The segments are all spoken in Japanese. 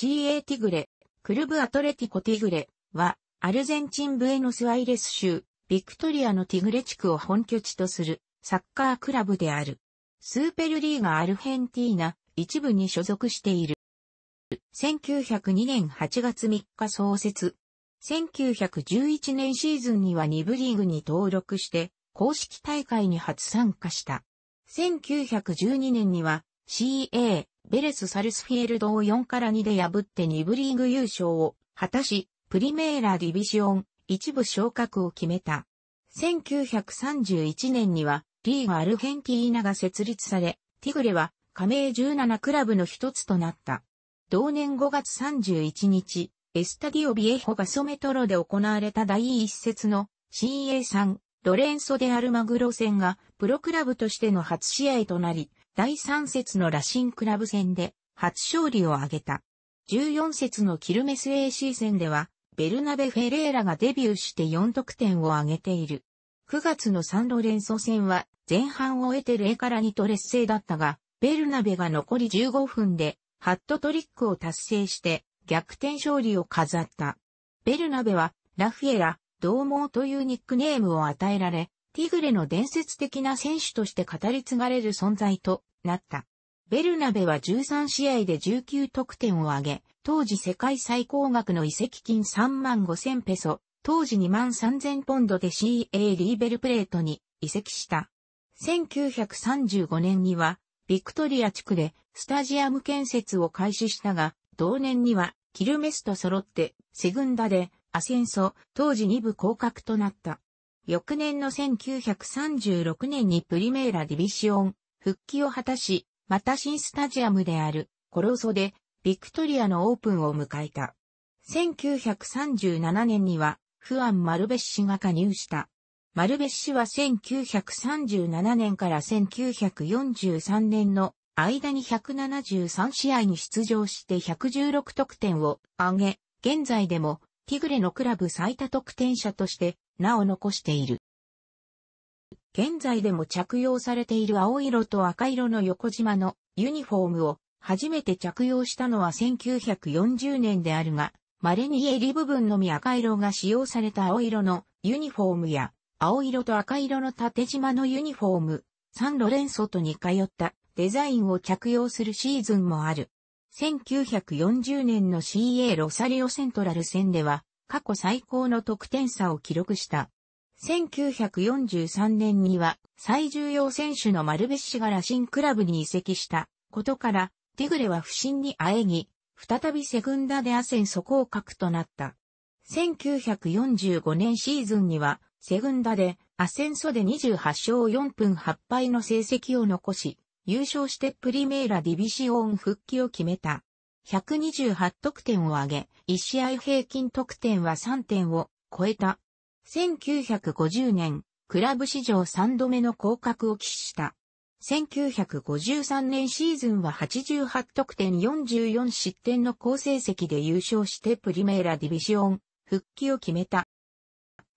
CA ティグレ、クルブアトレティコティグレは、アルゼンチンブエノスアイレス州、ビクトリアのティグレ地区を本拠地とするサッカークラブである。スーペルリーガアルヘンティーナ一部に所属している。1902年8月3日創設。1911年シーズンには2部リーグに登録して、公式大会に初参加した。1912年には CA ベレス・サルスフィールドを4から2で破って2部リーグ優勝を果たし、プリメーラ・ディビジオン、一部昇格を決めた。1931年には、リーガ・アルヘンティーナが設立され、ティグレは加盟17クラブの一つとなった。同年5月31日、エスタディオ・ビエホ・バソメトロで行われた第一節の CA3 ロレンソ・デ・アルマグロ戦がプロクラブとしての初試合となり、第3節の羅針クラブ戦で初勝利を挙げた。14節のキルメス AC 戦では、ベルナベ・フェレーラがデビューして4得点を挙げている。9月のサンロレンソ戦は、前半を終えて0から2と劣勢だったが、ベルナベが残り15分で、ハットトリックを達成して、逆転勝利を飾った。ベルナベは、ラフィエラ、同盟というニックネームを与えられ、ティグレの伝説的な選手として語り継がれる存在となった。ベルナベは13試合で19得点を挙げ、当時世界最高額の移籍金3万5千ペソ、当時2万3000ポンドで CA リーベルプレートに移籍した。1935年には、ビクトリア地区でスタジアム建設を開始したが、同年にはキルメスと揃って、セグンダでアセンソ、当時2部降格となった。翌年の1936年にプリメーラディビシオン復帰を果たし、また新スタジアムであるコロソでビクトリアのオープンを迎えた。1937年にはフアン・マルベッシが加入した。マルベッシは1937年から1943年の間に173試合に出場して116得点を上げ、現在でもティグレのクラブ最多得点者として名を残している。現在でも着用されている青色と赤色の横縞のユニフォームを初めて着用したのは1940年であるが、稀に襟部分のみ赤色が使用された青色のユニフォームや、青色と赤色の縦縞のユニフォーム、サンロレンソとに通ったデザインを着用するシーズンもある。1940年の CA ロサリオセントラル戦では、過去最高の得点差を記録した。1943年には最重要選手の丸ベシが羅ンクラブに移籍したことから、テグレは不審にあえぎ、再びセグンダでアセンソ降格となった。1945年シーズンには、セグンダでアセンソで28勝4分8敗の成績を残し、優勝してプリメーラディビシオン復帰を決めた。128得点を挙げ、1試合平均得点は3点を超えた1950年、クラブ史上3度目の降格を喫した。1953年シーズンは88得点44失点の好成績で優勝してプリメーラディビジオン復帰を決めた。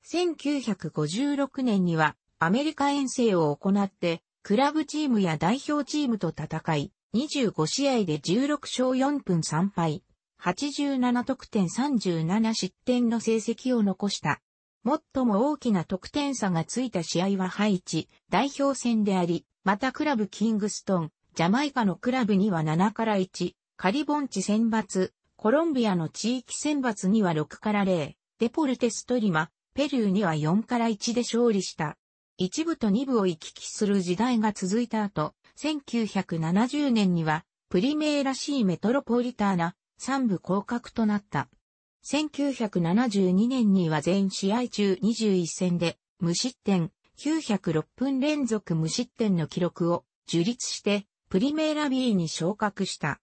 1956年にはアメリカ遠征を行って、クラブチームや代表チームと戦い、25試合で16勝4分3敗、87得点37失点の成績を残した。最も大きな得点差がついた試合はハイチ代表戦であり、またクラブキングストン、ジャマイカのクラブには7から1、カリボンチ選抜、コロンビアの地域選抜には6から0、デポルテストリマ、ペルーには4から1で勝利した。一部と二部を行き来する時代が続いた後、1970年には、プリメーらしいメトロポリターナ、三部降格となった。1972年には全試合中21戦で無失点、906分連続無失点の記録を樹立してプリメーラ B に昇格した。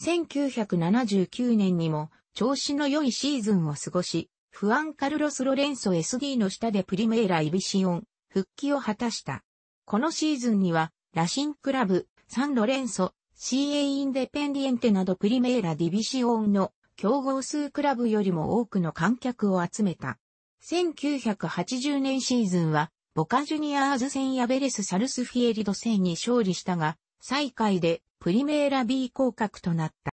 1979年にも調子の良いシーズンを過ごし、フアンカルロス・ロレンソ SD の下でプリメーラ・イビシオン復帰を果たした。このシーズンにはラシンクラブ、サンロレンソ、CA インデペンディエンテなどプリメーラ・ディビシオンの競合数クラブよりも多くの観客を集めた。1980年シーズンは、ボカジュニアーズ戦やベレス・サルスフィエリド戦に勝利したが、最下位でプリメーラ B 降格となった。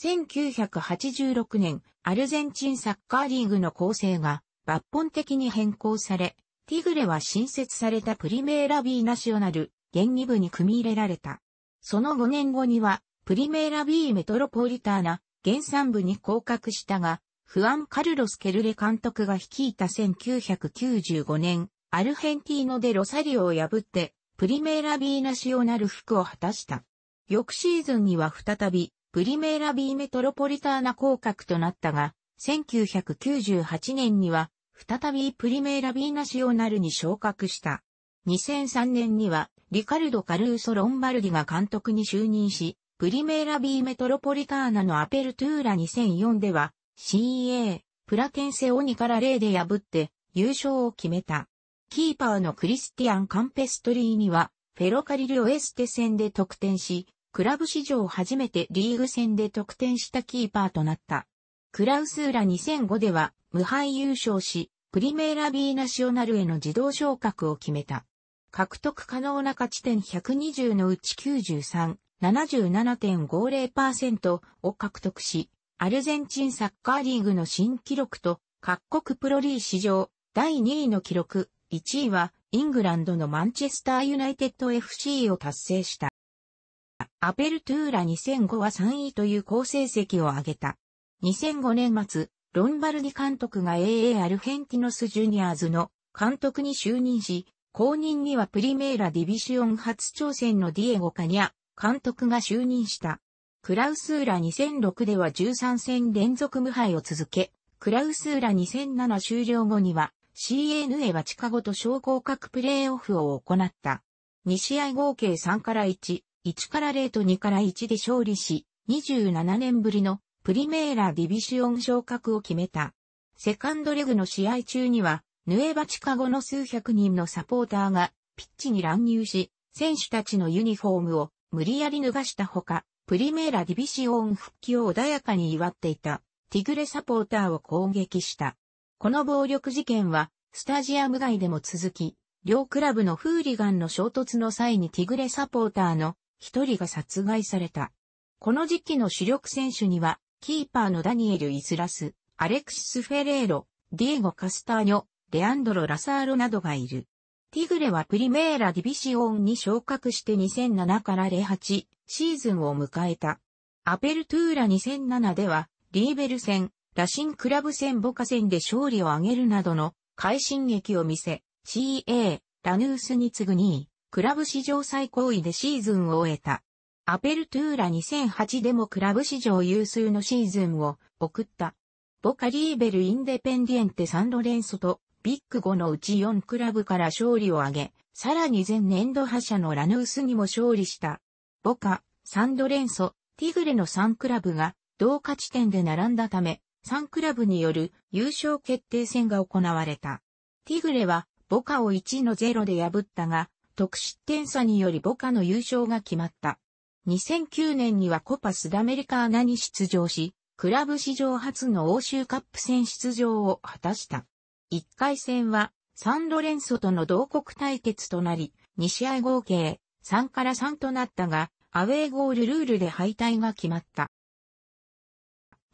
1986年、アルゼンチンサッカーリーグの構成が抜本的に変更され、ティグレは新設されたプリメーラ B ナショナル、現2部に組み入れられた。その5年後には、プリメーラ B メトロポリターナ、原産部に降格したが、フアン・カルロス・ケルレ監督が率いた1995年、アルヘンティーノでロサリオを破って、プリメーラ・ビーナシオナル服を果たした。翌シーズンには再び、プリメーラ・ビーメトロポリターナ降格となったが、1998年には、再びプリメーラ・ビーナシオナルに昇格した。2003年には、リカルド・カルーソ・ロンバルディが監督に就任し、プリメーラビーメトロポリターナのアペルトゥーラ2004では CA プラケンセオニから0で破って優勝を決めた。キーパーのクリスティアン・カンペストリーにはフェロカリル・オエステ戦で得点し、クラブ史上初めてリーグ戦で得点したキーパーとなった。クラウスーラ2005では無敗優勝し、プリメーラビーナショナルへの自動昇格を決めた。獲得可能な勝ち点120のうち93、77.50%を獲得し、アルゼンチンサッカーリーグの新記録と各国プロリー史上第2位の記録、1位はイングランドのマンチェスターユナイテッド FC を達成した。アペルトゥーラ2005は3位という好成績を挙げた。2005年末、ロンバルディ監督が AA アルヘンティノスジュニアーズの監督に就任し、後任にはプリメーラディビシオン初挑戦のディエゴ・カニャ、監督が就任した。クラウスーラ2006では13戦連続無敗を続け、クラウスーラ2007終了後には CNA はチカゴと昇降格プレーオフを行った。2試合合計3から1、1から0と2から1で勝利し、27年ぶりのプリメーラディビシオン昇格を決めた。セカンドレグの試合中には、ヌエバチカゴの数百人のサポーターがピッチに乱入し、選手たちのユニフォームを無理やり脱がしたほか、プリメーラディビシオン復帰を穏やかに祝っていた、ティグレサポーターを攻撃した。この暴力事件は、スタジアム外でも続き、両クラブのフーリガンの衝突の際にティグレサポーターの一人が殺害された。この時期の主力選手には、キーパーのダニエル・イスラス、アレクシス・フェレーロ、ディエゴ・カスターニョ、レアンドロ・ラサーロなどがいる。ティグレはプリメーラディビシオンに昇格して2007から08シーズンを迎えた。アペルトゥーラ2007では、リーベル戦、ラシンクラブ戦ボカ戦で勝利を挙げるなどの快進撃を見せ、CA、ラヌースに次ぐ2位、クラブ史上最高位でシーズンを終えた。アペルトゥーラ2008でもクラブ史上有数のシーズンを送った。ボカリーベルインデペンディエンテ・サンロレンソとビッグ5のうち4クラブから勝利を挙げ、さらに前年度覇者のラヌースにも勝利した。ボカ、サンドレンソ、ティグレの3クラブが同価値点で並んだため、3クラブによる優勝決定戦が行われた。ティグレはボカを1の0で破ったが、得失点差によりボカの優勝が決まった。2009年にはコパスダメリカーナに出場し、クラブ史上初の欧州カップ戦出場を果たした。1回戦はサンロレンソとの同国対決となり、2試合合計3から3となったが、アウェーゴールルールで敗退が決まった。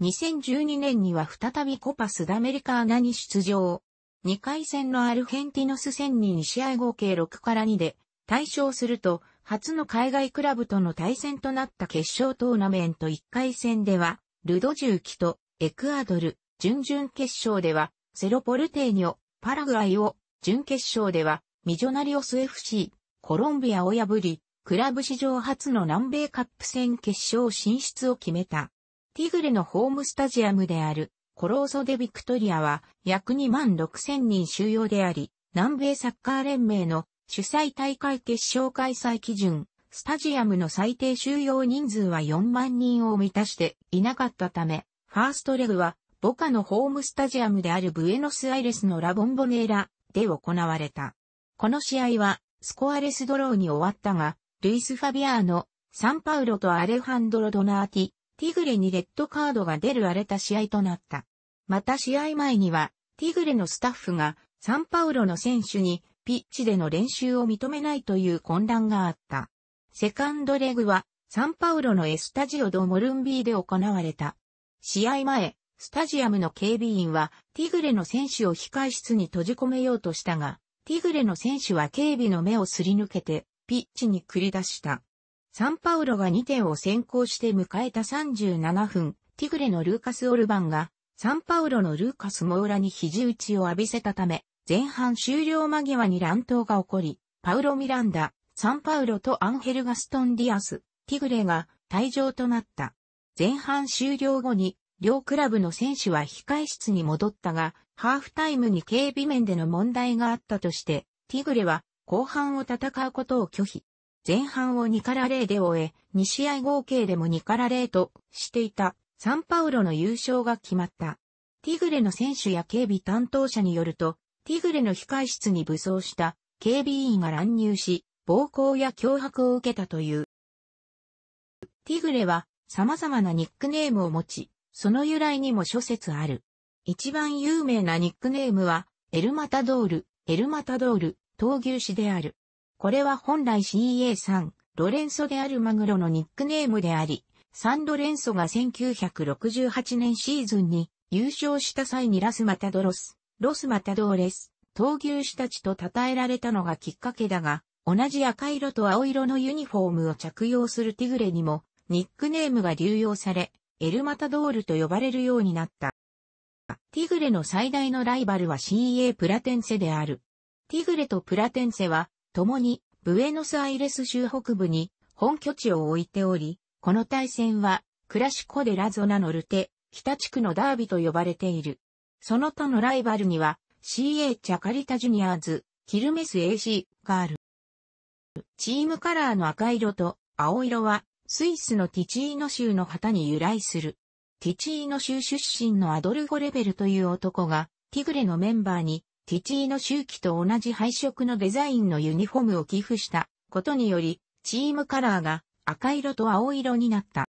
2012年には再びコパスダメリカーナに出場。2回戦のアルヘンティノス戦に2試合合計6から2で対象すると、初の海外クラブとの対戦となった決勝トーナメント1回戦では、ルドジューキとエクアドル、準々決勝では、セロポルテーニョ、パラグアイを、準決勝では、ミジョナリオス FC、コロンビアを破り、クラブ史上初の南米カップ戦決勝進出を決めた。ティグレのホームスタジアムである、コローソデ・ビクトリアは、約2万6千人収容であり、南米サッカー連盟の主催大会決勝開催基準、スタジアムの最低収容人数は4万人を満たしていなかったため、ファーストレグはボカのホームスタジアムであるブエノスアイレスのラボンボネーラで行われた。この試合はスコアレスドローに終わったが、ルイス・ファビアーノ、サンパウロとアレハンドロ・ドナーティ、ティグレにレッドカードが出る荒れた試合となった。また試合前には、ティグレのスタッフがサンパウロの選手にピッチでの練習を認めないという混乱があった。セカンドレグはサンパウロのエスタジオド・モルンビーで行われた。試合前、スタジアムの警備員は、ティグレの選手を控室に閉じ込めようとしたが、ティグレの選手は警備の目をすり抜けて、ピッチに繰り出した。サンパウロが2点を先行して迎えた37分、ティグレのルーカス・オルバンが、サンパウロのルーカス・モーラに肘打ちを浴びせたため、前半終了間際に乱闘が起こり、パウロ・ミランダ、サンパウロとアンヘル・ガストン・ディアス、ティグレが退場となった。前半終了後に両クラブの選手は控室に戻ったが、ハーフタイムに警備面での問題があったとして、ティグレは後半を戦うことを拒否。前半を2から0で終え、2試合合計でも2から0としていたサンパウロの優勝が決まった。ティグレの選手や警備担当者によると、ティグレの控室に武装した警備員が乱入し、暴行や脅迫を受けたという。ティグレは様々なニックネームを持ち、その由来にも諸説ある。一番有名なニックネームは、エルマタドール、エルマタドール、闘牛士である。これは本来 CA さん、ロレンソであるマグロのニックネームであり、サンロレンソが1968年シーズンに優勝した際にラスマタドロス、ロスマタドーレス、闘牛士たちと称えられたのがきっかけだが、同じ赤色と青色のユニフォームを着用するティグレにも、ニックネームが流用され、エルマタドールと呼ばれるようになった。ティグレの最大のライバルは CA プラテンセである。ティグレとプラテンセは、共に、ブエノスアイレス州北部に本拠地を置いており、この対戦は、クラシコ・デ・ラゾナ・ノルテ、北地区のダービと呼ばれている。その他のライバルには、CA チャカリタ・ジュニアーズ、キルメス AC がある。チームカラーの赤色と青色はスイスのティチーノ州の旗に由来する。ティチーノ州出身のアドルゴ・レベルという男が、ティグレのメンバーに、ティチーノ州旗と同じ配色のデザインのユニフォームを寄付したことにより、チームカラーが赤色と青色になった。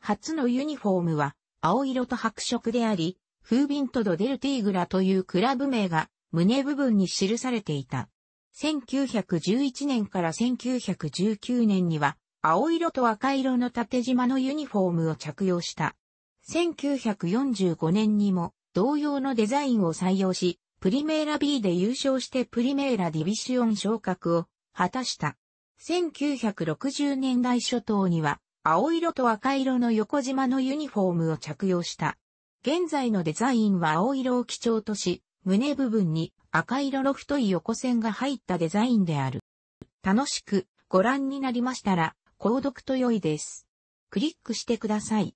初のユニフォームは青色と白色であり、フービントドデルティーグラというクラブ名が胸部分に記されていた。1911年から1919年には青色と赤色の縦縞のユニフォームを着用した。1945年にも同様のデザインを採用し、プリメーラ B で優勝してプリメーラディビシオン昇格を果たした。1960年代初頭には、青色と赤色の横縞のユニフォームを着用した。現在のデザインは青色を基調とし、胸部分に赤色の太い横線が入ったデザインである。楽しくご覧になりましたら、購読と良いです。クリックしてください。